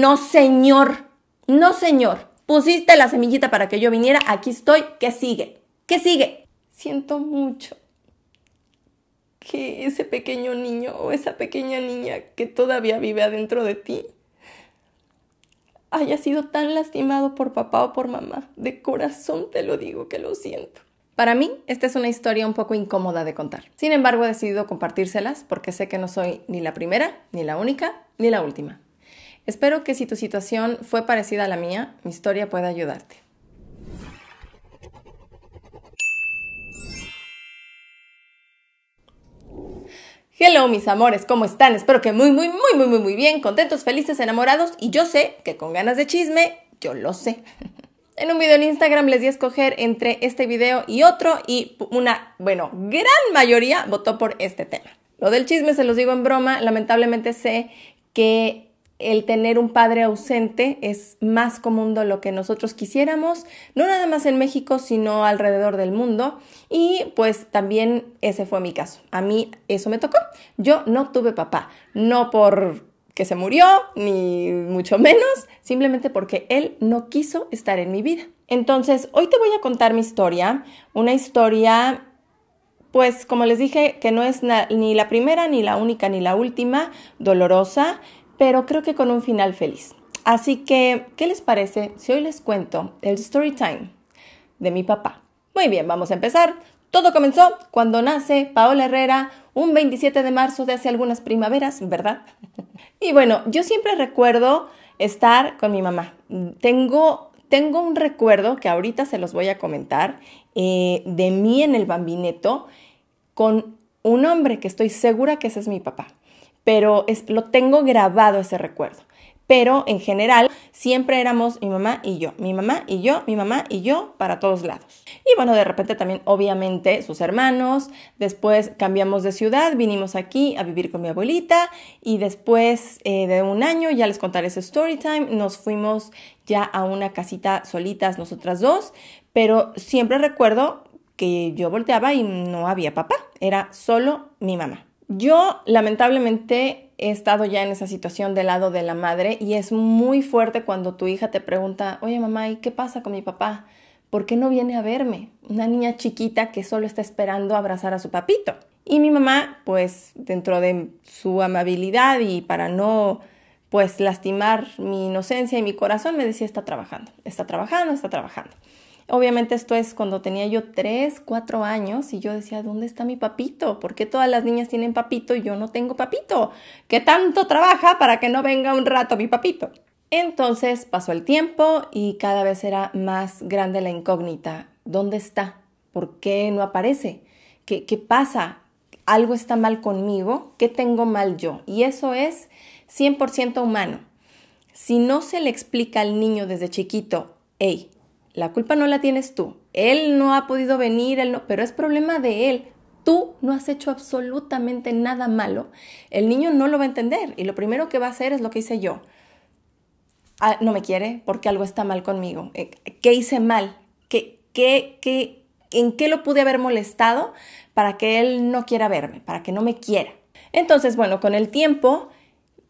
No, señor, no, señor. Pusiste la semillita para que yo viniera, aquí estoy, ¿qué sigue? ¿Qué sigue? Siento mucho que ese pequeño niño o esa pequeña niña que todavía vive adentro de ti haya sido tan lastimado por papá o por mamá. De corazón te lo digo que lo siento. Para mí, esta es una historia un poco incómoda de contar. Sin embargo, he decidido compartírselas porque sé que no soy ni la primera, ni la única, ni la última. Espero que si tu situación fue parecida a la mía, mi historia pueda ayudarte. Hello mis amores, ¿cómo están? Espero que muy, muy, muy, muy, muy, muy bien, contentos, felices, enamorados y yo sé que con ganas de chisme, yo lo sé. En un video en Instagram les di a escoger entre este video y otro y una, bueno, gran mayoría votó por este tema. Lo del chisme se los digo en broma, lamentablemente sé que el tener un padre ausente es más común de lo que nosotros quisiéramos, no nada más en México, sino alrededor del mundo. Y pues también ese fue mi caso. A mí eso me tocó. Yo no tuve papá, no por que se murió, ni mucho menos, simplemente porque él no quiso estar en mi vida. Entonces, hoy te voy a contar mi historia, una historia pues como les dije, que no es ni la primera, ni la única, ni la última, dolorosa, pero creo que con un final feliz. Así que, ¿qué les parece si hoy les cuento el story time de mi papá? Muy bien, vamos a empezar. Todo comenzó cuando nace Paola Herrera un 27 de marzo de hace algunas primaveras, ¿verdad? y bueno, yo siempre recuerdo estar con mi mamá. Tengo, tengo un recuerdo que ahorita se los voy a comentar eh, de mí en el bambineto con un hombre que estoy segura que ese es mi papá pero es, lo tengo grabado ese recuerdo. Pero en general siempre éramos mi mamá y yo, mi mamá y yo, mi mamá y yo para todos lados. Y bueno, de repente también obviamente sus hermanos, después cambiamos de ciudad, vinimos aquí a vivir con mi abuelita y después eh, de un año, ya les contaré ese story time, nos fuimos ya a una casita solitas nosotras dos, pero siempre recuerdo que yo volteaba y no había papá, era solo mi mamá. Yo lamentablemente he estado ya en esa situación del lado de la madre y es muy fuerte cuando tu hija te pregunta, oye mamá, ¿y qué pasa con mi papá? ¿Por qué no viene a verme? Una niña chiquita que solo está esperando abrazar a su papito. Y mi mamá, pues dentro de su amabilidad y para no pues lastimar mi inocencia y mi corazón, me decía, está trabajando, está trabajando, está trabajando. Obviamente esto es cuando tenía yo 3, 4 años y yo decía, ¿dónde está mi papito? ¿Por qué todas las niñas tienen papito y yo no tengo papito? ¿Qué tanto trabaja para que no venga un rato mi papito? Entonces pasó el tiempo y cada vez era más grande la incógnita. ¿Dónde está? ¿Por qué no aparece? ¿Qué, pasa? ¿Algo está mal conmigo? ¿Qué tengo mal yo? Y eso es 100% humano. Si no se le explica al niño desde chiquito, hey, la culpa no la tienes tú. Él no ha podido venir, él no, pero es problema de él. Tú no has hecho absolutamente nada malo. El niño no lo va a entender y lo primero que va a hacer es lo que hice yo. Ah, no me quiere porque algo está mal conmigo. Eh, ¿Qué hice mal? ¿Qué, qué, en qué lo pude haber molestado para que él no quiera verme, para que no me quiera? Entonces, bueno, con el tiempo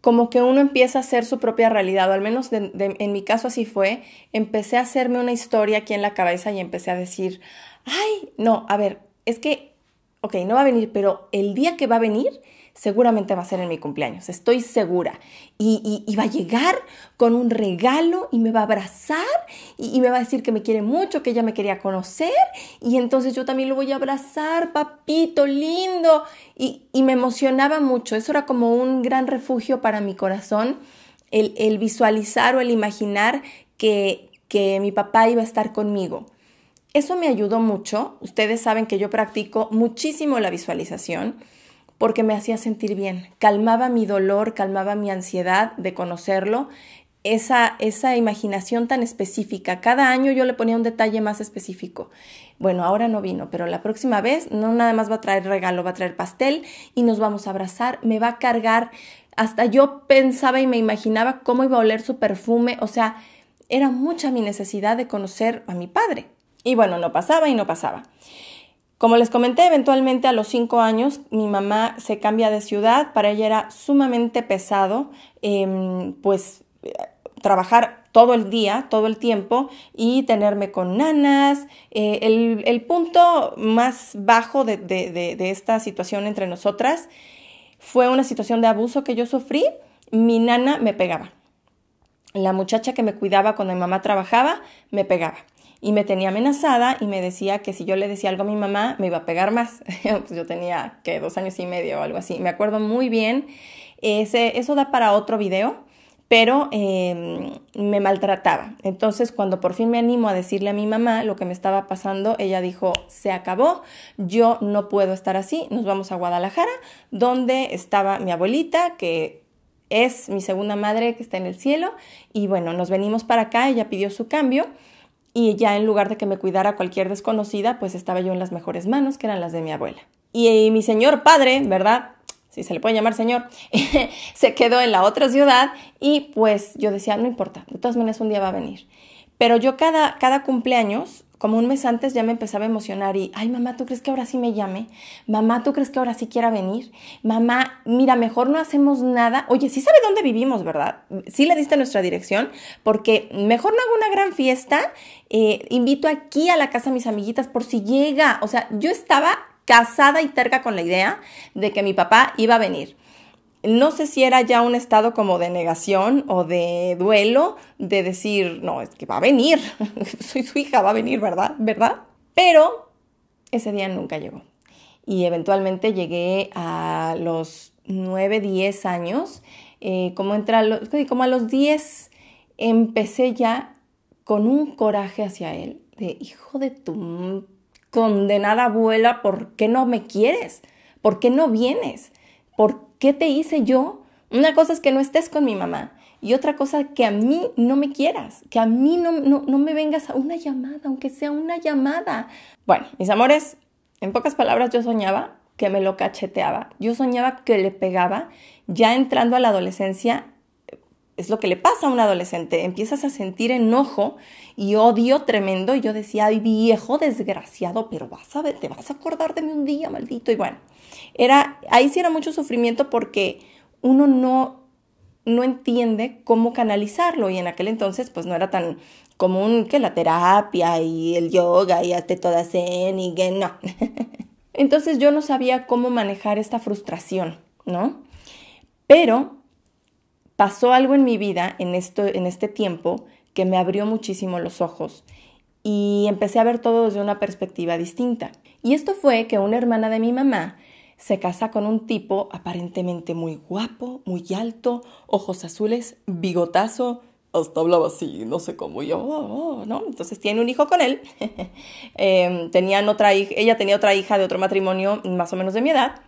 como que uno empieza a hacer su propia realidad, o al menos en mi caso así fue, empecé a hacerme una historia aquí en la cabeza y empecé a decir, ay, no, a ver, es que ok, no va a venir, pero el día que va a venir, seguramente va a ser en mi cumpleaños, estoy segura. Y, y, va a llegar con un regalo y me va a abrazar y, me va a decir que me quiere mucho, que ella me quería conocer. Y entonces yo también lo voy a abrazar, papito lindo. Y, me emocionaba mucho, eso era como un gran refugio para mi corazón, el, visualizar o el imaginar que, que mi papá iba a estar conmigo eso me ayudó mucho. Ustedes saben que yo practico muchísimo la visualización porque me hacía sentir bien, calmaba mi dolor, calmaba mi ansiedad de conocerlo. Esa, esa imaginación tan específica. Cada año yo le ponía un detalle más específico. Bueno, ahora no vino, pero la próxima vez no nada más va a traer regalo, va a traer pastel y nos vamos a abrazar, me va a cargar. Hasta yo pensaba y me imaginaba cómo iba a oler su perfume. O sea, era mucha mi necesidad de conocer a mi padre. Y bueno, no pasaba y no pasaba. Como les comenté, eventualmente a los cinco años mi mamá se cambia de ciudad, para ella era sumamente pesado, em, pues eh, trabajar todo el día, todo el tiempo y tenerme con nanas. Eh, el, punto más bajo de, esta situación entre nosotras fue una situación de abuso que yo sufrí. Mi nana me pegaba. La muchacha que me cuidaba cuando mi mamá trabajaba me pegaba y me tenía amenazada y me decía que si yo le decía algo a mi mamá me iba a pegar más. Pues, yo tenía que dos años y medio o algo así. Me acuerdo muy bien. Ese, eso da para otro video, pero em, me maltrataba. Entonces, cuando por fin me animo a decirle a mi mamá lo que me estaba pasando, ella dijo, se acabó, yo no puedo estar así, nos vamos a Guadalajara, donde estaba mi abuelita, que es mi segunda madre que está en el cielo, y bueno, nos venimos para acá, ella pidió su cambio y ya en lugar de que me cuidara cualquier desconocida, pues estaba yo en las mejores manos, que eran las de mi abuela. Y, mi señor padre, ¿verdad? Si se le puede llamar señor, se quedó en la otra ciudad y pues yo decía, no importa, de todas maneras un día va a venir. Pero yo cada, cada cumpleaños como un mes antes ya me empezaba a emocionar y, ay mamá, ¿tú crees que ahora sí me llame? Mamá, ¿tú crees que ahora sí quiera venir? Mamá, mira, mejor no hacemos nada. Oye, sí sabe dónde vivimos, ¿verdad? Sí le diste nuestra dirección, porque mejor no hago una gran fiesta. Eh, invito aquí a la casa a mis amiguitas por si llega. O sea, yo estaba casada y terca con la idea de que mi papá iba a venir no sé si era ya un estado como de negación o de duelo, de decir, no, es que va a venir, soy su hija, va a venir, ¿verdad? ¿Verdad? Pero ese día nunca llegó. Y eventualmente llegué a los 9, 10 años, eh, como, como a los 10 empecé ya con un coraje hacia él, de hijo de tu condenada abuela, ¿por qué no me quieres? ¿Por qué no vienes? ¿Por ¿Qué te hice yo? Una cosa es que no estés con mi mamá y otra cosa que a mí no me quieras, que a mí no, no, no me vengas a una llamada, aunque sea una llamada. Bueno, mis amores, en pocas palabras yo soñaba que me lo cacheteaba, yo soñaba que le pegaba, ya entrando a la adolescencia es lo que le pasa a un adolescente. Empiezas a sentir enojo y odio tremendo. Y yo decía, ay, viejo desgraciado, pero vas a ver, te vas a acordar de mí un día, maldito. Y bueno, ahí sí era mucho sufrimiento porque uno no, no entiende cómo canalizarlo y en aquel entonces pues no era tan común que la terapia y el yoga y hasta todas zen y que no. Entonces yo no sabía cómo manejar esta frustración, ¿no? Pero pasó algo en mi vida en, esto, en este tiempo que me abrió muchísimo los ojos y empecé a ver todo desde una perspectiva distinta. Y esto fue que una hermana de mi mamá se casa con un tipo aparentemente muy guapo, muy alto, ojos azules, bigotazo, hasta hablaba así, no sé cómo, yo, oh, oh", ¿no? Entonces tiene un hijo con él. Em, otra hija, ella tenía otra hija de otro matrimonio más o menos de mi edad.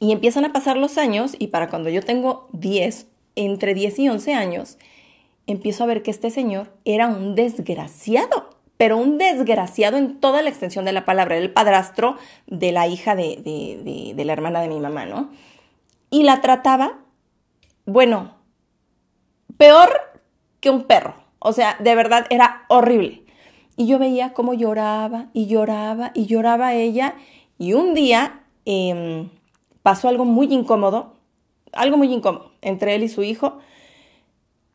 Y empiezan a pasar los años y para cuando yo tengo 10, entre 10 y 11 años, empiezo a ver que este señor era un desgraciado pero un desgraciado en toda la extensión de la palabra, el padrastro de la hija de, la hermana de mi mamá, ¿no? Y la trataba, bueno, peor que un perro, o sea, de verdad era horrible. Y yo veía cómo lloraba y lloraba y lloraba ella. Y un día em, pasó algo muy incómodo, algo muy incómodo entre él y su hijo.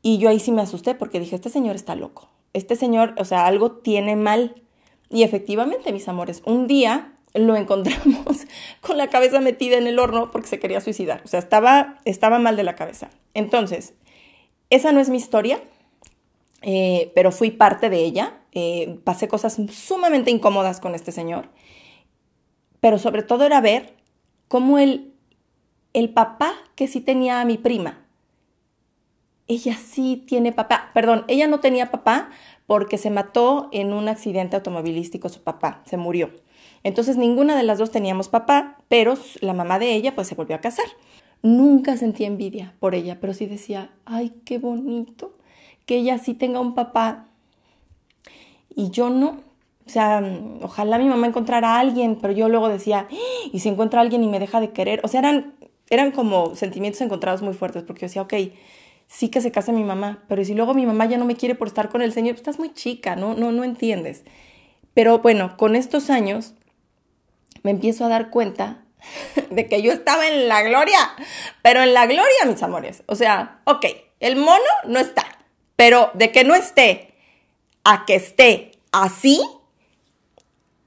Y yo ahí sí me asusté porque dije, este señor está loco este señor, o sea, algo tiene mal. Y efectivamente, mis amores, un día lo encontramos con la cabeza metida en el horno porque se quería suicidar. O sea, estaba, estaba mal de la cabeza. Entonces, esa no es mi historia, eh, pero fui parte de ella. Eh, pasé cosas sumamente incómodas con este señor. Pero sobre todo era ver cómo el, el papá que sí tenía a mi prima ella sí tiene papá, perdón, ella no tenía papá porque se mató en un accidente automovilístico su papá, se murió. Entonces ninguna de las dos teníamos papá, pero la mamá de ella pues se volvió a casar. Nunca sentí envidia por ella, pero sí decía, ay, qué bonito que ella sí tenga un papá y yo no. O sea, ojalá mi mamá encontrara a alguien, pero yo luego decía, y si encuentra a alguien y me deja de querer. O sea, eran, eran como sentimientos encontrados muy fuertes, porque yo decía, ok, sí que se casa mi mamá, pero si luego mi mamá ya no me quiere por estar con el Señor, pues, estás muy chica, no, no, no entiendes. Pero bueno, con estos años me empiezo a dar cuenta de que yo estaba en la gloria, pero en la gloria, mis amores. O sea, ok, el mono no está, pero de que no esté, a que esté así,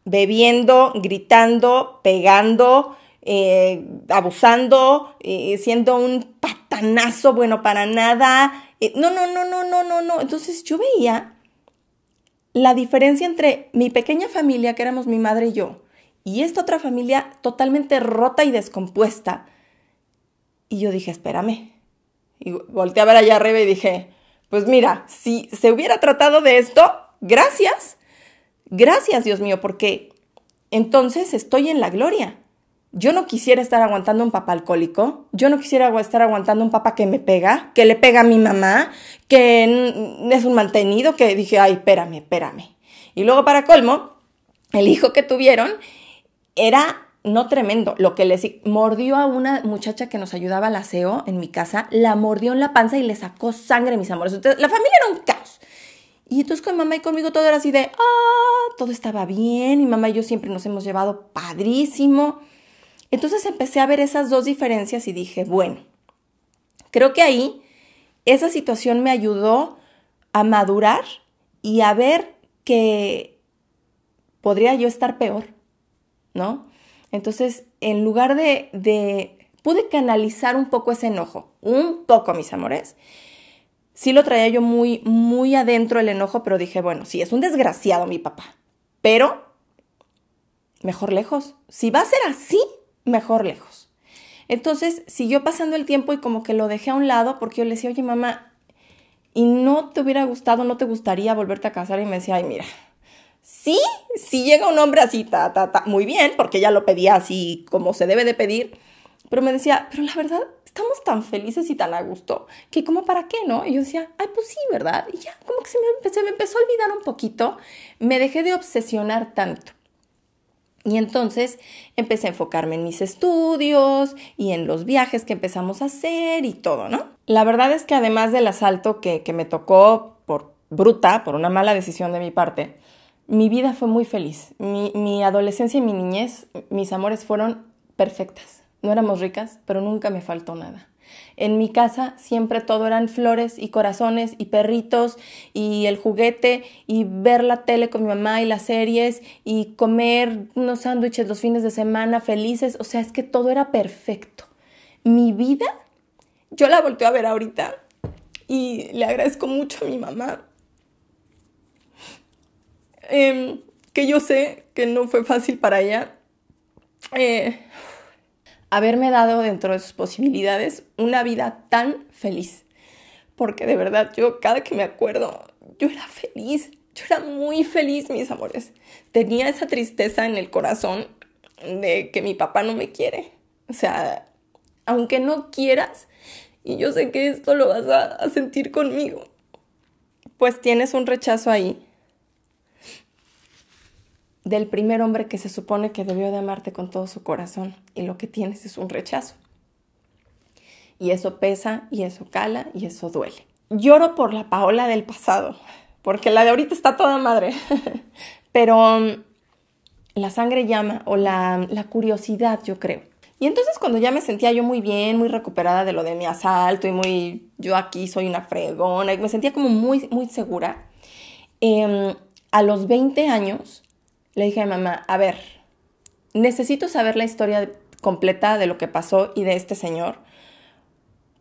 bebiendo, gritando, pegando, eh, abusando, eh, siendo un bueno, para nada. Eh, no, no, no, no, no, no, no. Entonces yo veía la diferencia entre mi pequeña familia, que éramos mi madre y yo, y esta otra familia totalmente rota y descompuesta. Y yo dije, espérame. Y volteé a ver allá arriba y dije, pues mira, si se hubiera tratado de esto, gracias. Gracias, Dios mío, porque entonces estoy en la gloria. Yo no quisiera estar aguantando un papá alcohólico, yo no quisiera estar aguantando un papá que me pega, que le pega a mi mamá, que es un mantenido, que dije, ay, espérame, espérame. Y luego para colmo, el hijo que tuvieron era no tremendo, lo que le mordió a una muchacha que nos ayudaba al aseo en mi casa, la mordió en la panza y le sacó sangre, mis amores. Entonces, la familia era un caos. Y entonces con mamá y conmigo todo era así de, ah, todo estaba bien, y mamá y yo siempre nos hemos llevado padrísimo. Entonces empecé a ver esas dos diferencias y dije, bueno, creo que ahí esa situación me ayudó a madurar y a ver que podría yo estar peor, ¿no? Entonces, en lugar de, de, pude canalizar un poco ese enojo, un poco, mis amores. Sí lo traía yo muy, muy adentro el enojo, pero dije, bueno, sí, es un desgraciado mi papá, pero mejor lejos. Si va a ser así, mejor lejos. Entonces siguió pasando el tiempo y como que lo dejé a un lado porque yo le decía, oye mamá, ¿y no te hubiera gustado, no te gustaría volverte a casar? Y me decía, ay mira, sí, si llega un hombre así, ta, ta, ta, muy bien, porque ya lo pedía así como se debe de pedir, pero me decía, pero la verdad, estamos tan felices y tan a gusto, que como para qué, ¿no? Y yo decía, ay, pues sí, ¿verdad? Y ya, como que me, se me empezó a olvidar un poquito, me dejé de obsesionar tanto. Y entonces empecé a enfocarme en mis estudios y en los viajes que empezamos a hacer y todo, ¿no? La verdad es que además del asalto que, me tocó por bruta, por una mala decisión de mi parte, mi vida fue muy feliz. Mi, mi adolescencia y mi niñez, mis amores fueron perfectas. No éramos ricas, pero nunca me faltó nada. En mi casa siempre todo eran flores y corazones y perritos y el juguete y ver la tele con mi mamá y las series y comer unos sándwiches los fines de semana felices. O sea, es que todo era perfecto. Mi vida, yo la volteo a ver ahorita y le agradezco mucho a mi mamá. Em, que yo sé que no fue fácil para ella. Eh, haberme dado dentro de sus posibilidades una vida tan feliz. Porque de verdad yo cada que me acuerdo, yo era feliz, yo era muy feliz, mis amores. Tenía esa tristeza en el corazón de que mi papá no me quiere. O sea, aunque no quieras, y yo sé que esto lo vas a, a sentir conmigo, pues tienes un rechazo ahí del primer hombre que se supone que debió de amarte con todo su corazón y lo que tienes es un rechazo. Y eso pesa y eso cala y eso duele. Lloro por la Paola del pasado, porque la de ahorita está toda madre, pero mm, la sangre llama o la, curiosidad, yo creo. Y entonces cuando ya me sentía yo muy bien, muy recuperada de lo de mi asalto y muy, yo aquí soy una fregona, y me sentía como muy, muy segura, em, a los 20 años le dije a mi mamá, a ver, necesito saber la historia completa de lo que pasó y de este señor,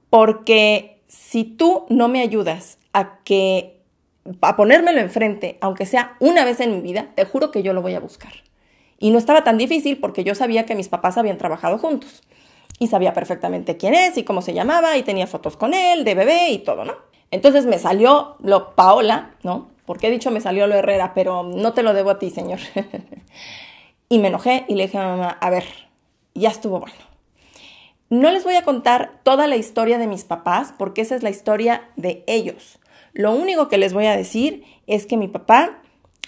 porque si tú no me ayudas a que a ponérmelo enfrente, aunque sea una vez en mi vida, te juro que yo lo voy a buscar. Y no estaba tan difícil porque yo sabía que mis papás habían trabajado juntos y sabía perfectamente quién es y cómo se llamaba y tenía fotos con él de bebé y todo, ¿no? Entonces me salió lo Paola, ¿no? Porque he dicho me salió lo Herrera, pero no te lo debo a ti, señor. y me enojé y le dije a mamá, a ver, ya estuvo bueno. No les voy a contar toda la historia de mis papás, porque esa es la historia de ellos. Lo único que les voy a decir es que mi papá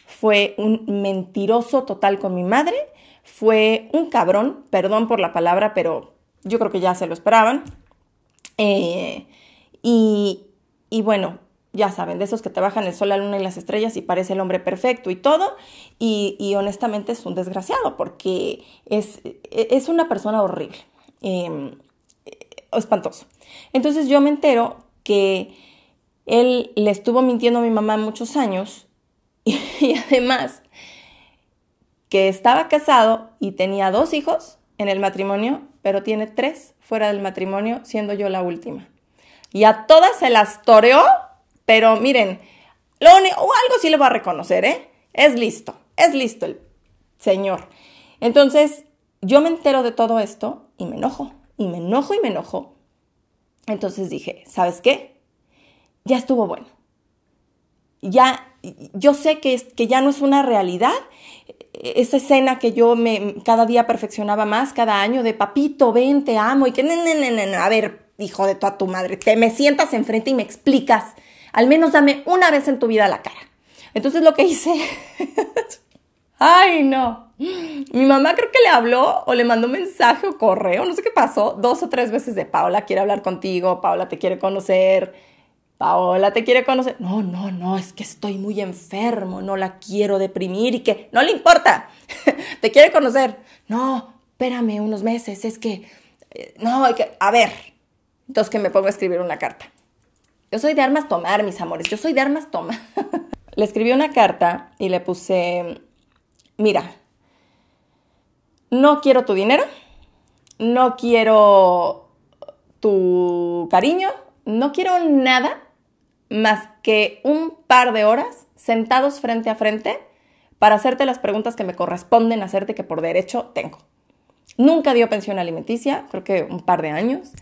fue un mentiroso total con mi madre, fue un cabrón, perdón por la palabra, pero yo creo que ya se lo esperaban. Eh, y bueno, ya saben, de esos que te bajan el sol, la luna y las estrellas y parece el hombre perfecto y todo, y, honestamente es un desgraciado porque es, e, es una persona horrible, em, eh, espantoso. Entonces yo me entero que él le estuvo mintiendo a mi mamá muchos años y, y además que estaba casado y tenía dos hijos en el matrimonio, pero tiene tres fuera del matrimonio, siendo yo la última. Y a todas se las toreó pero miren, o algo sí le va a reconocer, ¿eh? Es listo, es listo el señor. Entonces, yo me entero de todo esto y me enojo, y me enojo y me enojo. Entonces dije, ¿sabes qué? Ya estuvo bueno. Ya, yo sé que, es, que ya no es una realidad e-, esa escena que yo me cada día perfeccionaba más, cada año, de papito, ven, te amo, y que, a ver, hijo de toda tu madre, te me sientas enfrente y me explicas al menos dame una vez en tu vida la cara. Entonces lo que hice... Ay, no. Mi mamá creo que le habló o le mandó un mensaje o correo, no sé qué pasó, dos o tres veces de Paola quiere hablar contigo, Paola te quiere conocer, Paola te quiere conocer. No, no, no, es que estoy muy enfermo, no la quiero deprimir y que no le importa, te quiere conocer. No, espérame unos meses, es que, eh, no, hay que, a ver. Entonces que me pongo a escribir una carta. Yo soy de armas tomar, mis amores, yo soy de armas tomar. le escribí una carta y le puse, mira, no quiero tu dinero, no quiero tu cariño, no quiero nada más que un par de horas sentados frente a frente para hacerte las preguntas que me corresponden hacerte que por derecho tengo. Nunca dio pensión alimenticia, creo que un par de años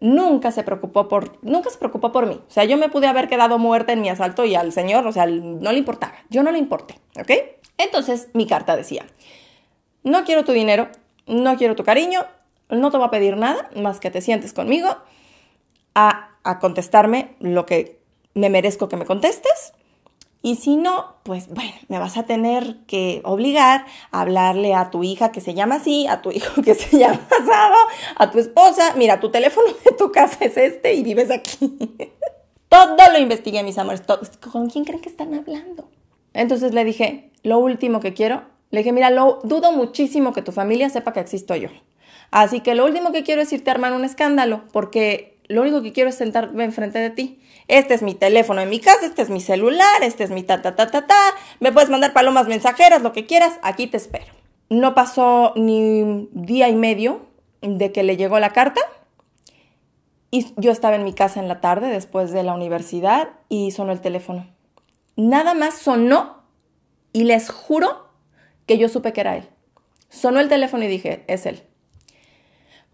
nunca se preocupó por, nunca se preocupó por mí. O sea, yo me pude haber quedado muerta en mi asalto y al señor, o sea, no le importaba. Yo no le importé, ¿ok? Entonces mi carta decía, no quiero tu dinero, no quiero tu cariño, no te voy a pedir nada más que te sientes conmigo a, a contestarme lo que me merezco que me contestes y si no, pues bueno, me vas a tener que obligar a hablarle a tu hija que se llama así, a tu hijo que se llama asado, a tu esposa. Mira, tu teléfono de tu casa es este y vives aquí. Todo lo investigué, mis amores. ¿Con quién creen que están hablando? Entonces le dije, lo último que quiero, le dije, mira, lo, dudo muchísimo que tu familia sepa que existo yo. Así que lo último que quiero es irte a armar un escándalo, porque lo único que quiero es sentarme enfrente de ti este es mi teléfono en mi casa, este es mi celular, este es mi ta ta ta ta ta, me puedes mandar palomas mensajeras, lo que quieras, aquí te espero. No pasó ni día y medio de que le llegó la carta y yo estaba en mi casa en la tarde después de la universidad y sonó el teléfono. Nada más sonó y les juro que yo supe que era él. Sonó el teléfono y dije, es él.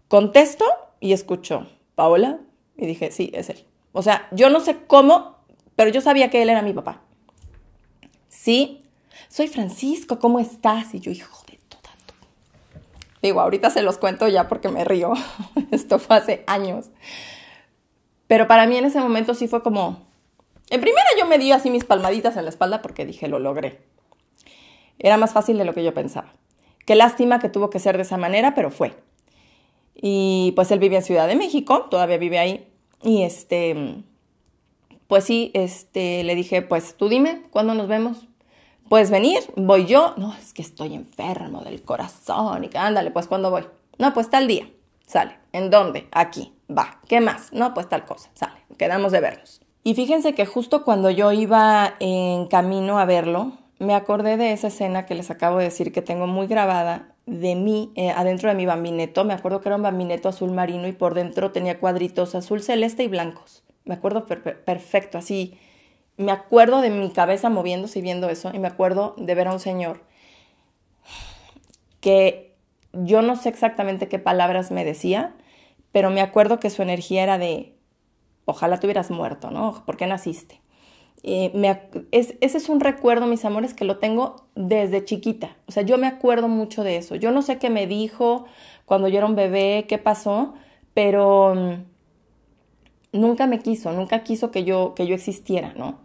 Contesto y escucho, Paola, y dije, sí, es él. O sea, yo no sé cómo, pero yo sabía que él era mi papá. Sí, soy Francisco, ¿cómo estás? Y yo, hijo de todo. Tu... Digo, ahorita se los cuento ya porque me río. Esto fue hace años. Pero para mí en ese momento sí fue como... En primera yo me di así mis palmaditas en la espalda porque dije, lo logré. Era más fácil de lo que yo pensaba. Qué lástima que tuvo que ser de esa manera, pero fue. Y pues él vive en Ciudad de México, todavía vive ahí. Y este, pues sí, este, le dije, pues tú dime, ¿cuándo nos vemos? puedes venir, voy yo. No, es que estoy enfermo del corazón. Y que, ándale, pues ¿cuándo voy? No, pues tal día. Sale. ¿En dónde? Aquí. Va. ¿Qué más? No, pues tal cosa. Sale. Quedamos de vernos. Y fíjense que justo cuando yo iba en camino a verlo, me acordé de esa escena que les acabo de decir que tengo muy grabada de mí, eh, adentro de mi bambineto, me acuerdo que era un bambineto azul marino y por dentro tenía cuadritos azul celeste y blancos. Me acuerdo perfecto, así. Me acuerdo de mi cabeza moviéndose y viendo eso, y me acuerdo de ver a un señor que yo no sé exactamente qué palabras me decía, pero me acuerdo que su energía era de, ojalá te hubieras muerto, ¿no? ¿Por qué naciste? Eh, ese es un recuerdo, mis amores, que lo tengo desde chiquita. O sea, yo me acuerdo mucho de eso. Yo no sé qué me dijo cuando yo era un bebé, qué pasó, pero mm, nunca me quiso, nunca quiso que yo, que yo existiera, ¿no?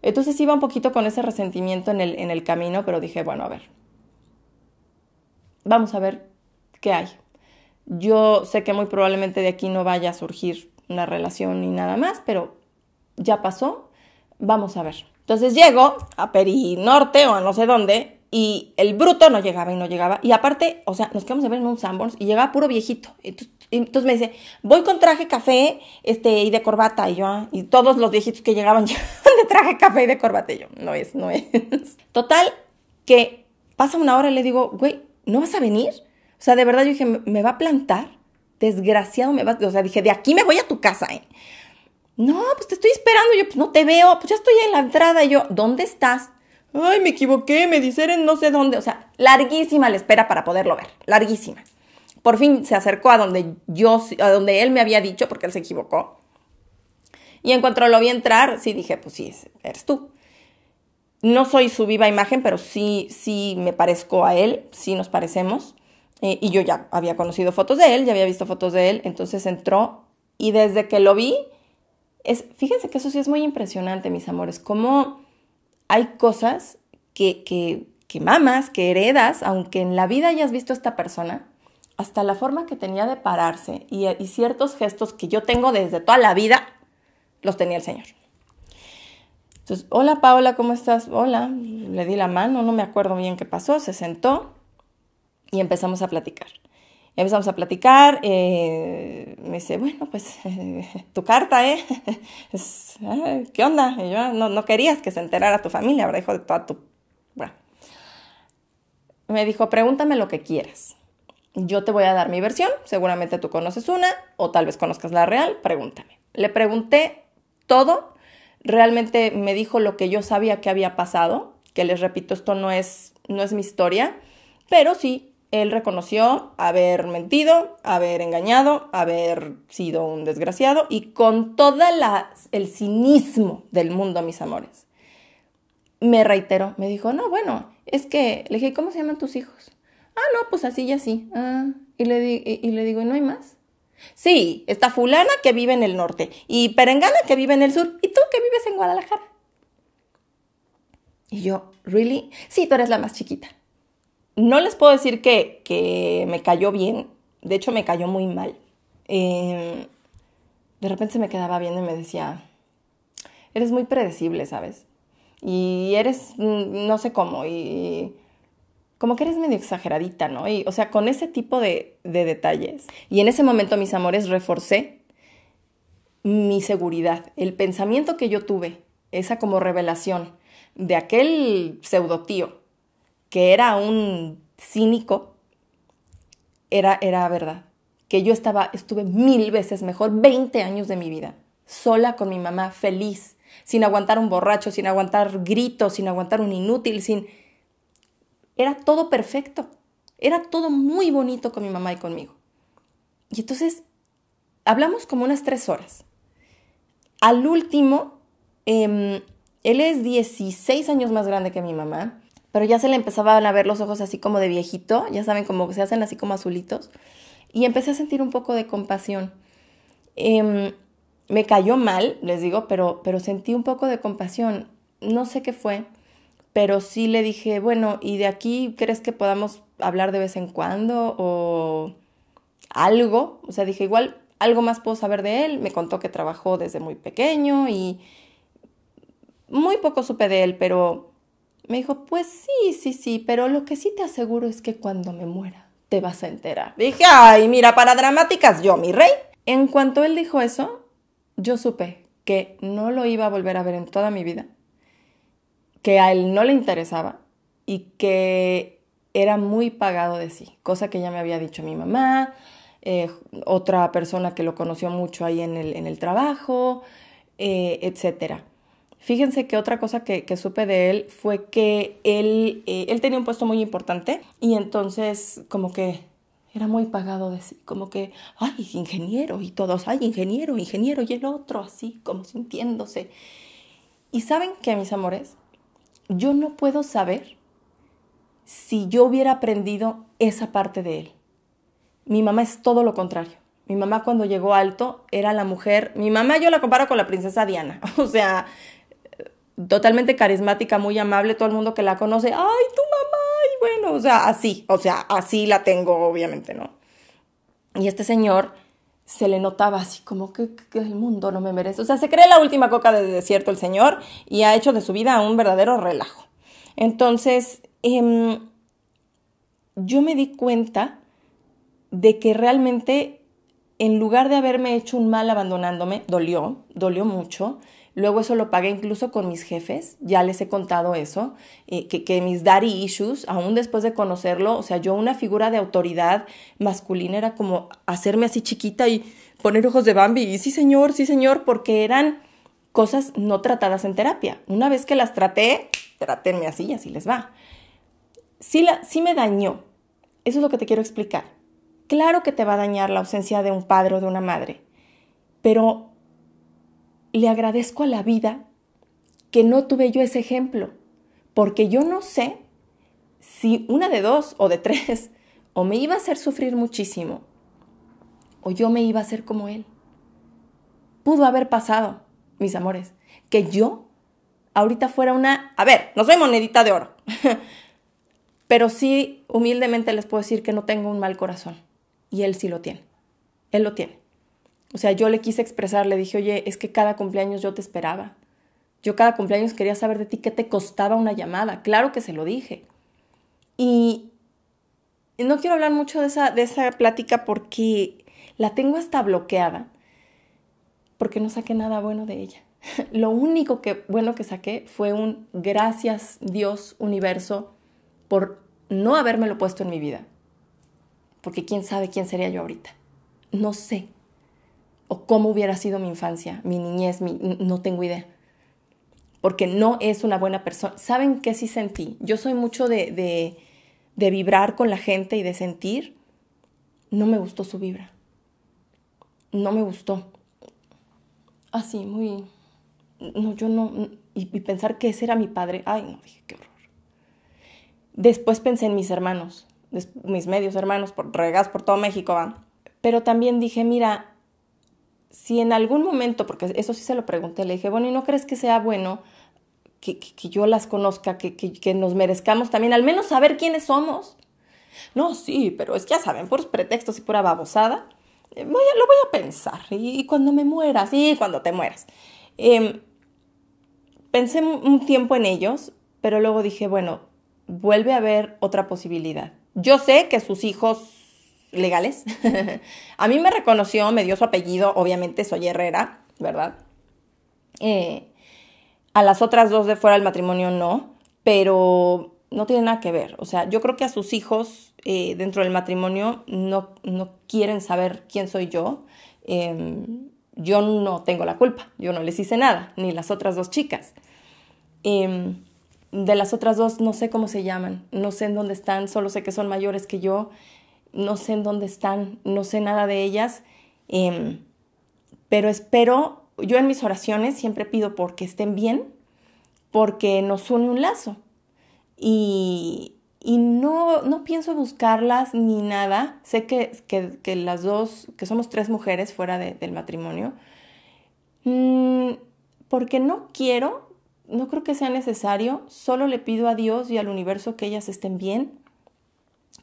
Entonces iba un poquito con ese resentimiento en el, en el camino, pero dije, bueno, a ver, vamos a ver qué hay. Yo sé que muy probablemente de aquí no vaya a surgir una relación ni nada más, pero ya pasó, Vamos a ver. Entonces llego a Perinorte o a no sé dónde y el bruto no llegaba y no llegaba. Y aparte, o sea, nos quedamos a ver en un Sanborns y llegaba puro viejito. Entonces, me dice, voy con traje café este, y de corbata. Y yo, ah", y todos los viejitos que llegaban llegaban de traje café y de corbata. Y yo, no es, no es. Total, que pasa una hora y le digo, güey, ¿no vas a venir? O sea, de verdad yo dije, ¿me va a plantar? Desgraciado, me vas. O sea, dije, de aquí me voy a tu casa, ¿eh? No, pues te estoy esperando. Yo, pues no te veo. Pues ya estoy en la entrada. yo, ¿dónde estás? Ay, me equivoqué. Me dijeron no sé dónde. O sea, larguísima la espera para poderlo ver. Larguísima. Por fin se acercó a donde yo, a donde él me había dicho, porque él se equivocó. Y en cuanto lo vi entrar, sí dije, pues sí, eres tú. No soy su viva imagen, pero sí, sí me parezco a él, sí nos parecemos. Eh, y yo ya había conocido fotos de él, ya había visto fotos de él. Entonces entró y desde que lo vi, es, fíjense que eso sí es muy impresionante, mis amores, cómo hay cosas que, que, que mamas, que heredas, aunque en la vida hayas visto a esta persona, hasta la forma que tenía de pararse y, y ciertos gestos que yo tengo desde toda la vida, los tenía el Señor. Entonces, hola Paola, ¿cómo estás? Hola, le di la mano, no me acuerdo bien qué pasó, se sentó y empezamos a platicar empezamos a platicar. Eh, me dice, bueno, pues tu carta, ¿eh? Ah, ¿Qué onda? yo, ah, no, querías que se enterara tu familia, ¿verdad? Hijo de toda tu... Bueno. Me dijo, pregúntame lo que quieras. Yo te voy a dar mi versión, seguramente tú conoces una o tal vez conozcas la real, pregúntame. Le pregunté todo, realmente me dijo lo que yo sabía que había pasado, que les repito, esto no es, no es mi historia, pero sí él reconoció haber mentido, haber engañado, haber sido un desgraciado y con todo el cinismo del mundo, mis amores. Me reiteró, me dijo, no, bueno, es que le dije, ¿cómo se llaman tus hijos? Ah, no, pues así y así. Ah, y, le y le digo, ¿y no hay más? Sí, está fulana que vive en el norte y perengana que vive en el sur y tú que vives en Guadalajara. Y yo, ¿really? Sí, tú eres la más chiquita no les puedo decir que, que me cayó bien, de hecho me cayó muy mal. Em, de repente se me quedaba viendo y me decía, eres muy predecible, ¿sabes? Y eres, mm, no sé cómo, y como que eres medio exageradita, ¿no? Y, o sea, con ese tipo de, de detalles. Y en ese momento, mis amores, reforcé mi seguridad, el pensamiento que yo tuve, esa como revelación de aquel pseudo tío que era un cínico, era, era verdad. Que yo estaba, estuve mil veces mejor, 20 años de mi vida, sola con mi mamá, feliz, sin aguantar un borracho, sin aguantar gritos, sin aguantar un inútil, sin... Era todo perfecto, era todo muy bonito con mi mamá y conmigo. Y entonces hablamos como unas tres horas. Al último, em, él es 16 años más grande que mi mamá pero ya se le empezaban a ver los ojos así como de viejito, ya saben, como se hacen así como azulitos, y empecé a sentir un poco de compasión. Em, me cayó mal, les digo, pero, pero sentí un poco de compasión, no sé qué fue, pero sí le dije, bueno, ¿y de aquí crees que podamos hablar de vez en cuando o algo? O sea, dije, igual algo más puedo saber de él, me contó que trabajó desde muy pequeño y muy poco supe de él, pero me dijo, pues sí, sí, sí, pero lo que sí te aseguro es que cuando me muera te vas a enterar. Dije, ay, mira, para dramáticas yo, mi rey. En cuanto él dijo eso, yo supe que no lo iba a volver a ver en toda mi vida, que a él no le interesaba y que era muy pagado de sí, cosa que ya me había dicho mi mamá, eh, otra persona que lo conoció mucho ahí en el, trabajo, eh, etcétera. Fíjense que otra cosa que, supe de él fue que él, eh, él tenía un puesto muy importante y entonces como que era muy pagado de sí, como que, ay, ingeniero y todos, ay, ingeniero, ingeniero y el otro así, como sintiéndose. Y saben que, mis amores, yo no puedo saber si yo hubiera aprendido esa parte de él. Mi mamá es todo lo contrario. Mi mamá cuando llegó alto era la mujer, mi mamá yo la comparo con la princesa Diana, o sea, totalmente carismática, muy amable, todo el mundo que la conoce, ay, tu mamá, y bueno, o sea, así, o sea, así la tengo, obviamente, ¿no? Y este señor se le notaba así como que, el mundo no me merece. O sea, se cree la última coca ...de desierto el señor y ha hecho de su vida un verdadero relajo. Entonces, em, yo me di cuenta de que realmente, en lugar de haberme hecho un mal abandonándome, dolió, dolió mucho, Luego eso lo pagué incluso con mis jefes, ya les he contado eso, eh, que, que, mis daddy issues, aún después de conocerlo, o sea, yo una figura de autoridad masculina era como hacerme así chiquita y poner ojos de Bambi y sí señor, sí señor, porque eran cosas no tratadas en terapia. Una vez que las traté, tratenme así y así les va. Sí, la, sí me dañó, eso es lo que te quiero explicar. Claro que te va a dañar la ausencia de un padre o de una madre, pero le agradezco a la vida que no tuve yo ese ejemplo, porque yo no sé si una de dos o de tres, o me iba a hacer sufrir muchísimo, o yo me iba a hacer como él. Pudo haber pasado, mis amores, que yo ahorita fuera una, a ver, no soy monedita de oro, pero sí humildemente les puedo decir que no tengo un mal corazón, y él sí lo tiene, él lo tiene. O sea, yo le quise expresar, le dije, oye, es que cada cumpleaños yo te esperaba. Yo cada cumpleaños quería saber de ti qué te costaba una llamada. Claro que se lo dije. Y no quiero hablar mucho de esa, de esa plática porque la tengo hasta bloqueada, porque no saqué nada bueno de ella. Lo único que bueno que saqué fue un gracias Dios universo por no habérmelo puesto en mi vida. Porque quién sabe quién sería yo ahorita. No sé, o cómo hubiera sido mi infancia, mi niñez, no tengo idea. Porque no es una buena persona. ¿Saben qué sí sentí? Yo soy mucho de, vibrar con la gente y de sentir. No me gustó su vibra. No me gustó. Así, ah, muy... No, yo no... Y, pensar que ese era mi padre. Ay, no, dije, qué horror. Después pensé en mis hermanos, mis medios hermanos, por regas por todo México, van. Pero también dije, mira, si en algún momento, porque eso sí se lo pregunté, le dije, bueno, ¿y no crees que sea bueno que, yo las conozca, que, nos merezcamos también, al menos saber quiénes somos? No, sí, pero es que ya saben, por pretextos y pura babosada. Eh, voy lo voy a pensar. Y, cuando me mueras, y cuando te mueras. Em, pensé un tiempo en ellos, pero luego dije, bueno, vuelve a haber otra posibilidad. Yo sé que sus hijos legales. a mí me reconoció, me dio su apellido, obviamente soy Herrera, ¿verdad? Eh, a las otras dos de fuera del matrimonio no, pero no tiene nada que ver. O sea, yo creo que a sus hijos eh, dentro del matrimonio no, no, quieren saber quién soy yo. Em, yo no tengo la culpa, yo no les hice nada, ni las otras dos chicas. Em, de las otras dos no sé cómo se llaman, no sé en dónde están, solo sé que son mayores que yo no sé en dónde están, no sé nada de ellas, em, pero espero, yo en mis oraciones siempre pido porque estén bien, porque nos une un lazo. Y, no, no pienso buscarlas ni nada. Sé que, que las dos, que somos tres mujeres fuera del matrimonio, mm, porque no quiero, no creo que sea necesario, solo le pido a Dios y al universo que ellas estén bien,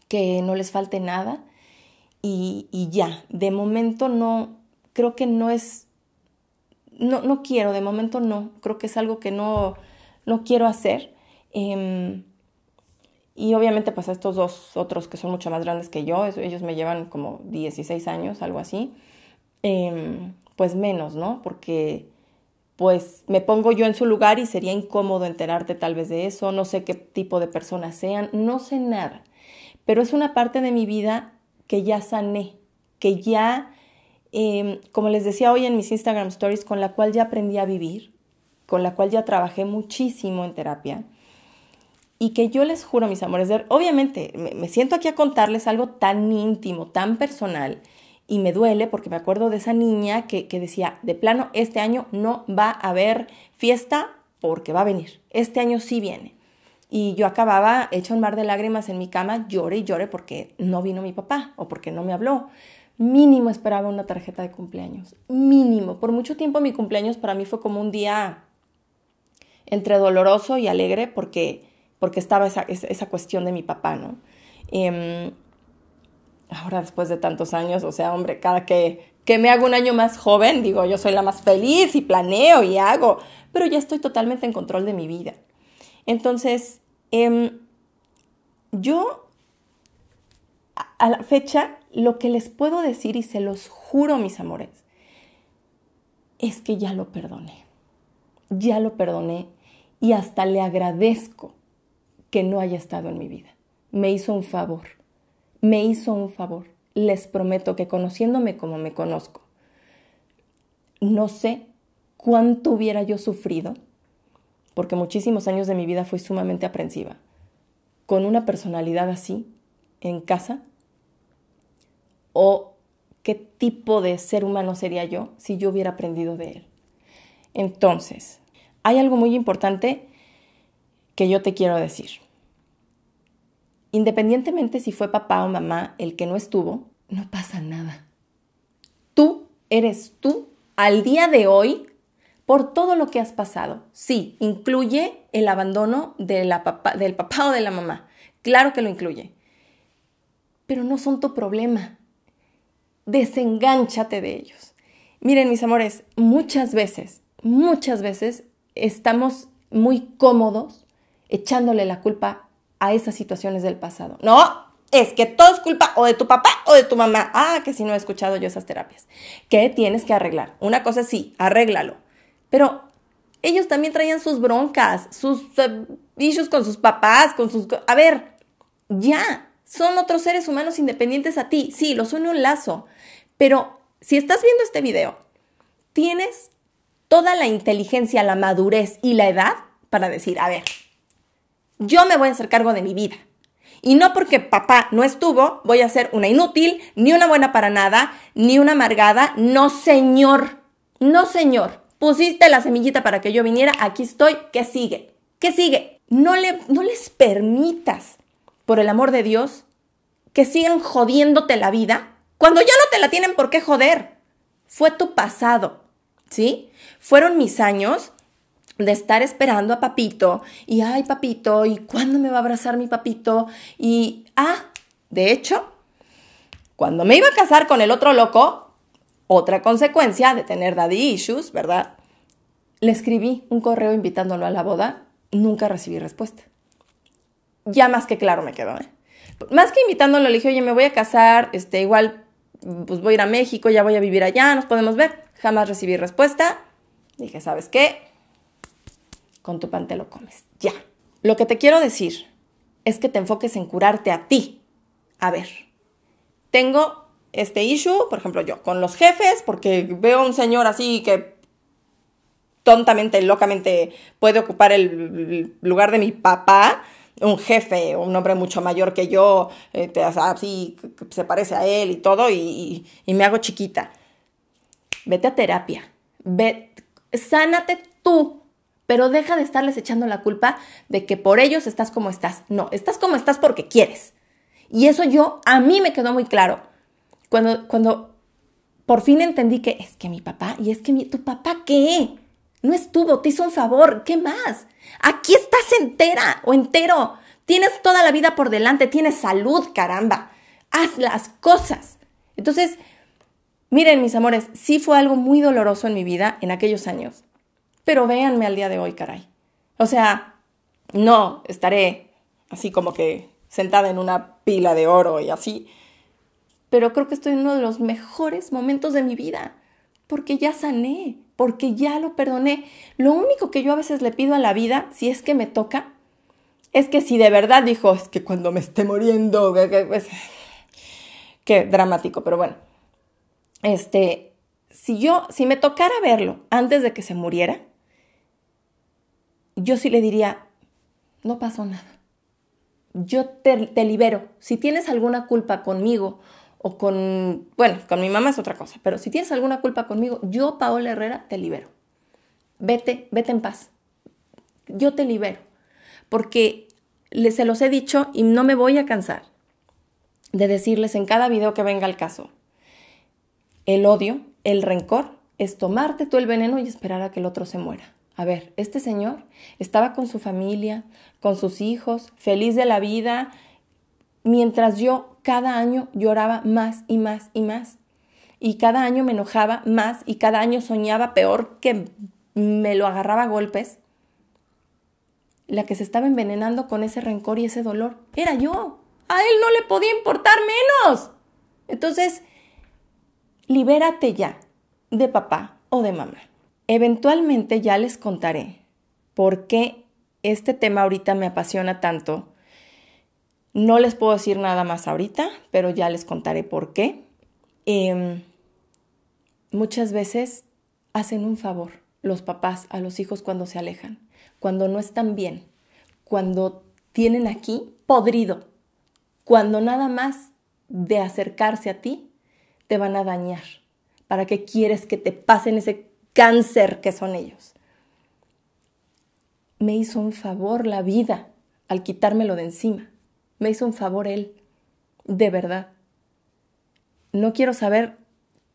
que no les falte nada y, ya, de momento no, creo que no es, no, no quiero, de momento no, creo que es algo que no, no quiero hacer. Em, y obviamente pasa pues, estos dos otros que son mucho más grandes que yo, ellos me llevan como 16 años, algo así, em, pues menos, ¿no? Porque pues me pongo yo en su lugar y sería incómodo enterarte tal vez de eso, no sé qué tipo de personas sean, no sé nada pero es una parte de mi vida que ya sané, que ya, em, como les decía hoy en mis Instagram Stories, con la cual ya aprendí a vivir, con la cual ya trabajé muchísimo en terapia. Y que yo les juro, mis amores, obviamente me, siento aquí a contarles algo tan íntimo, tan personal, y me duele porque me acuerdo de esa niña que, que, decía, de plano, este año no va a haber fiesta porque va a venir. Este año sí viene. Y yo acababa hecha un mar de lágrimas en mi cama, lloré y lloré porque no vino mi papá o porque no me habló. Mínimo esperaba una tarjeta de cumpleaños, mínimo. Por mucho tiempo mi cumpleaños para mí fue como un día entre doloroso y alegre porque, porque estaba esa, cuestión de mi papá, ¿no? Em, ahora después de tantos años, o sea, hombre, cada que, que me hago un año más joven, digo, yo soy la más feliz y planeo y hago, pero ya estoy totalmente en control de mi vida. Entonces, em, yo a la fecha lo que les puedo decir y se los juro, mis amores, es que ya lo perdoné. Ya lo perdoné y hasta le agradezco que no haya estado en mi vida. Me hizo un favor. Me hizo un favor. Les prometo que conociéndome como me conozco, no sé cuánto hubiera yo sufrido porque muchísimos años de mi vida fui sumamente aprensiva. Con una personalidad así, en casa, o qué tipo de ser humano sería yo si yo hubiera aprendido de él. Entonces, hay algo muy importante que yo te quiero decir. Independientemente si fue papá o mamá el que no estuvo, no pasa nada. Tú eres tú al día de hoy por todo lo que has pasado. Sí, incluye el abandono del papá o de la mamá. Claro que lo incluye. Pero no son tu problema. Desengánchate de ellos. Miren, mis amores, muchas veces, muchas veces estamos muy cómodos echándole la culpa a esas situaciones del pasado. No, es que todo es culpa o de tu papá o de tu mamá. Ah, que si no he escuchado yo esas terapias. ¿Qué tienes que arreglar? Una cosa sí, arréglalo. Pero ellos también traían sus broncas, sus eh, issues con sus papás, con sus... A ver, ya, son otros seres humanos independientes a ti. Sí, los une un lazo. Pero si estás viendo este video, tienes toda la inteligencia, la madurez y la edad para decir, a ver, yo me voy a hacer cargo de mi vida. Y no porque papá no estuvo, voy a ser una inútil, ni una buena para nada, ni una amargada. No, señor. No, señor pusiste la semillita para que yo viniera, aquí estoy, ¿qué sigue? ¿Qué sigue? No, no les permitas, por el amor de Dios, que sigan jodiéndote la vida cuando ya no te la tienen por qué joder. Fue tu pasado, ¿sí? Fueron mis años de estar esperando a papito y, ay papito, ¿y cuándo me va a abrazar mi papito? Y, ah, de hecho, cuando me iba a casar con el otro loco, otra consecuencia de tener daddy issues, ¿verdad? Le escribí un correo invitándolo a la boda, nunca recibí respuesta. Ya más que claro me quedó, ¿eh? Más que invitándolo, le dije, oye, me voy a casar, este, igual, pues voy a ir a México, ya voy a vivir allá, nos podemos ver. Jamás recibí respuesta. Dije, ¿sabes qué? Con tu pan te lo comes. Ya. Lo que te quiero decir es que te enfoques en curarte a ti. A ver, tengo este issue, por ejemplo, yo con los jefes, porque veo un señor así que tontamente, locamente puede ocupar el lugar de mi papá, un jefe, un hombre mucho mayor que yo, eh, así se parece a él y todo, y, me hago chiquita. Vete a terapia, ve, sánate tú, pero deja de estarles echando la culpa de que por ellos estás como estás. No, estás como estás porque quieres. Y eso yo, a mí me quedó muy claro cuando, cuando por fin entendí que es que mi papá, y es que mi, tu papá, ¿qué? No estuvo, te hizo un favor, ¿qué más? Aquí estás entera o entero. Tienes toda la vida por delante, tienes salud, caramba. Haz las cosas. Entonces, miren mis amores, sí fue algo muy doloroso en mi vida en aquellos años. Pero véanme al día de hoy, caray. O sea, no estaré así como que sentada en una pila de oro y así, pero creo que estoy en uno de los mejores momentos de mi vida, porque ya sané, porque ya lo perdoné. Lo único que yo a veces le pido a la vida, si es que me toca, es que si de verdad dijo, es que cuando me esté muriendo, pues, qué dramático, pero bueno, este, si yo, si me tocara verlo antes de que se muriera, yo sí le diría, no pasó nada. Yo te libero. Si tienes alguna culpa conmigo o con, bueno, con mi mamá es otra cosa, pero si tienes alguna culpa conmigo, yo, Paola Herrera, te libero. Vete, vete en paz. Yo te libero. Porque se los he dicho y no me voy a cansar de decirles en cada video que venga el caso. El odio, el rencor, es tomarte tú el veneno y esperar a que el otro se muera. A ver, este señor estaba con su familia, con sus hijos, feliz de la vida, mientras yo cada año lloraba más y más y más. Y cada año me enojaba más y cada año soñaba peor que me lo agarraba a golpes. La que se estaba envenenando con ese rencor y ese dolor era yo. A él no le podía importar menos. Entonces, libérate ya de papá o de mamá. Eventualmente ya les contaré por qué este tema ahorita me apasiona tanto no les puedo decir nada más ahorita, pero ya les contaré por qué. Em, muchas veces hacen un favor los papás a los hijos cuando se alejan, cuando no están bien, cuando tienen aquí podrido, cuando nada más de acercarse a ti te van a dañar. ¿Para qué quieres que te pasen ese cáncer que son ellos? Me hizo un favor la vida al quitármelo de encima. Me hizo un favor él, de verdad. No quiero saber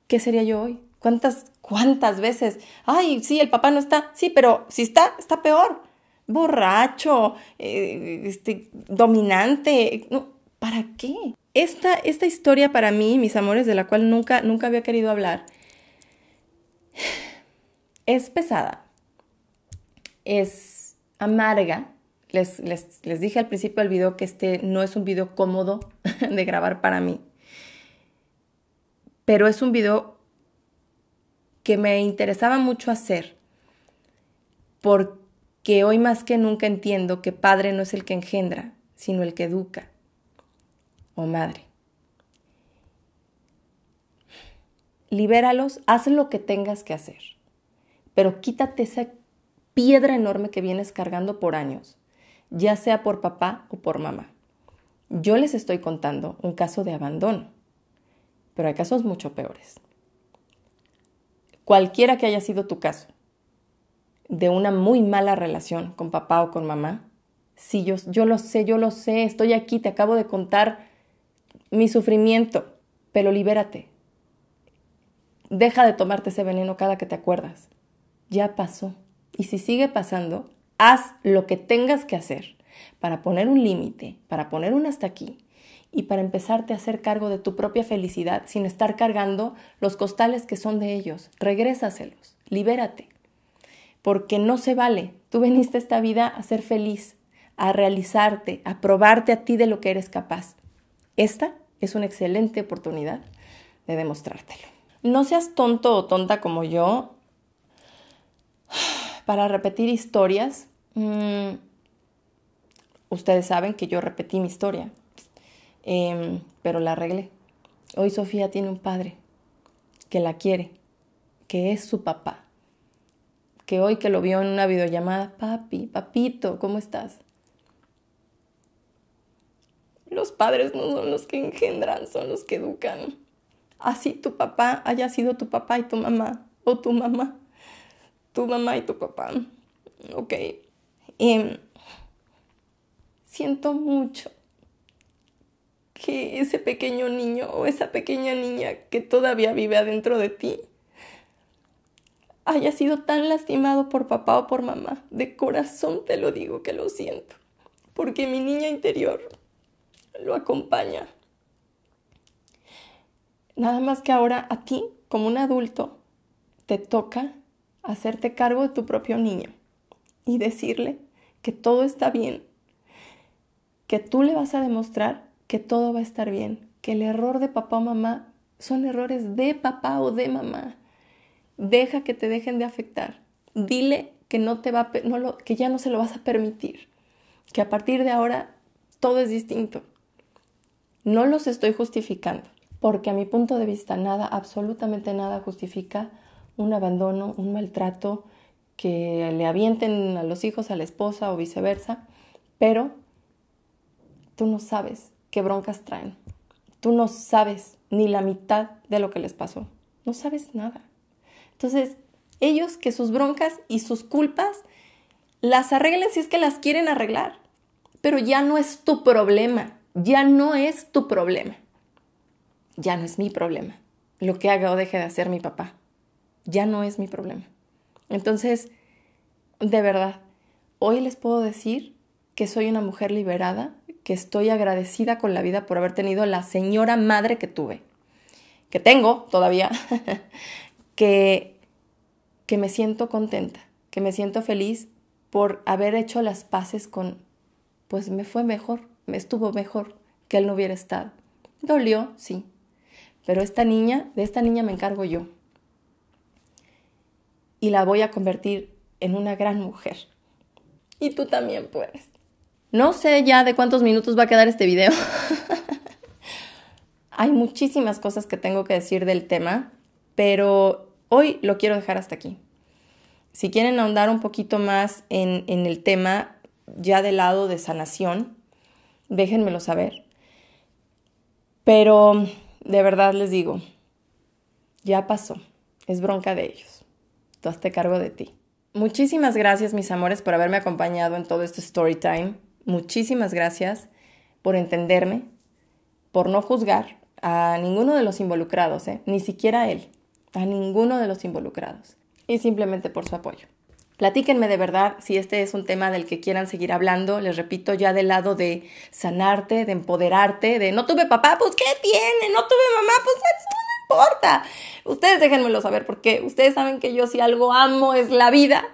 qué sería yo hoy. ¿Cuántas, cuántas veces? Ay, sí, el papá no está. Sí, pero si está, está peor. Borracho, eh, este, dominante. ¿Para qué? Esta, esta historia para mí, mis amores, de la cual nunca, nunca había querido hablar, es pesada, es amarga, les, dije al principio del video que este no es un video cómodo de grabar para mí, pero es un video que me interesaba mucho hacer porque hoy más que nunca entiendo que padre no es el que engendra, sino el que educa o madre. libéralos, haz lo que tengas que hacer, pero quítate esa piedra enorme que vienes cargando por años ya sea por papá o por mamá. Yo les estoy contando un caso de abandono, pero hay casos mucho peores. Cualquiera que haya sido tu caso, de una muy mala relación con papá o con mamá, sí, yo, yo lo sé, yo lo sé, estoy aquí, te acabo de contar mi sufrimiento, pero libérate. Deja de tomarte ese veneno cada que te acuerdas. Ya pasó. Y si sigue pasando, Haz lo que tengas que hacer para poner un límite, para poner un hasta aquí y para empezarte a hacer cargo de tu propia felicidad sin estar cargando los costales que son de ellos. Regrésaselos, libérate, porque no se vale. Tú viniste a esta vida a ser feliz, a realizarte, a probarte a ti de lo que eres capaz. Esta es una excelente oportunidad de demostrártelo. No seas tonto o tonta como yo para repetir historias, mm, ustedes saben que yo repetí mi historia, em, pero la arreglé. Hoy Sofía tiene un padre que la quiere, que es su papá, que hoy que lo vio en una videollamada, papi, papito, ¿cómo estás? Los padres no son los que engendran, son los que educan. Así tu papá haya sido tu papá y tu mamá, o tu mamá tu mamá y tu papá. Ok. Em, siento mucho que ese pequeño niño o esa pequeña niña que todavía vive adentro de ti haya sido tan lastimado por papá o por mamá. De corazón te lo digo que lo siento, porque mi niña interior lo acompaña. Nada más que ahora a ti, como un adulto, te toca hacerte cargo de tu propio niño y decirle que todo está bien, que tú le vas a demostrar que todo va a estar bien, que el error de papá o mamá son errores de papá o de mamá. Deja que te dejen de afectar. Dile que no te va que ya no se lo vas a permitir, que a partir de ahora todo es distinto. No los estoy justificando, porque a mi punto de vista nada, absolutamente nada justifica un abandono, un maltrato, que le avienten a los hijos, a la esposa o viceversa, pero tú no sabes qué broncas traen. Tú no sabes ni la mitad de lo que les pasó. No sabes nada. Entonces, ellos que sus broncas y sus culpas las arreglen si es que las quieren arreglar, pero ya no es tu problema, ya no es tu problema, ya no es mi problema lo que haga o deje de hacer mi papá ya no es mi problema. Entonces, de verdad, hoy les puedo decir que soy una mujer liberada, que estoy agradecida con la vida por haber tenido la señora madre que tuve, que tengo todavía, que, que me siento contenta, que me siento feliz por haber hecho las paces con, pues me fue mejor, me estuvo mejor que él no hubiera estado. Dolió, sí, pero esta niña, de esta niña me encargo yo y la voy a convertir en una gran mujer. Y tú también puedes. No sé ya de cuántos minutos va a quedar este video. Hay muchísimas cosas que tengo que decir del tema, pero hoy lo quiero dejar hasta aquí. Si quieren ahondar un poquito más en, el tema ya del lado de sanación, déjenmelo saber. Pero de verdad les digo, ya pasó, es bronca de ellos. Tú hazte cargo de ti. Muchísimas gracias, mis amores, por haberme acompañado en todo este story time. Muchísimas gracias por entenderme, por no juzgar a ninguno de los involucrados, ¿eh? ni siquiera a él, a ninguno de los involucrados, y simplemente por su apoyo. Platíquenme de verdad si este es un tema del que quieran seguir hablando. Les repito, ya del lado de sanarte, de empoderarte, de no tuve papá, pues ¿qué tiene? No tuve mamá, pues importa. Ustedes déjenmelo saber porque ustedes saben que yo si algo amo es la vida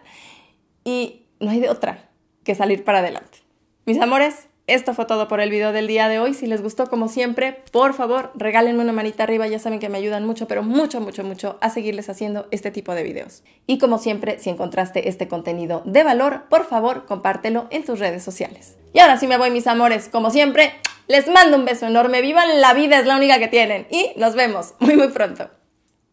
y no hay de otra que salir para adelante. Mis amores, esto fue todo por el video del día de hoy. Si les gustó, como siempre, por favor, regálenme una manita arriba. Ya saben que me ayudan mucho, pero mucho, mucho, mucho a seguirles haciendo este tipo de videos. Y como siempre, si encontraste este contenido de valor, por favor, compártelo en tus redes sociales. Y ahora sí me voy, mis amores. Como siempre, les mando un beso enorme. Vivan la vida, es la única que tienen. Y nos vemos muy, muy pronto.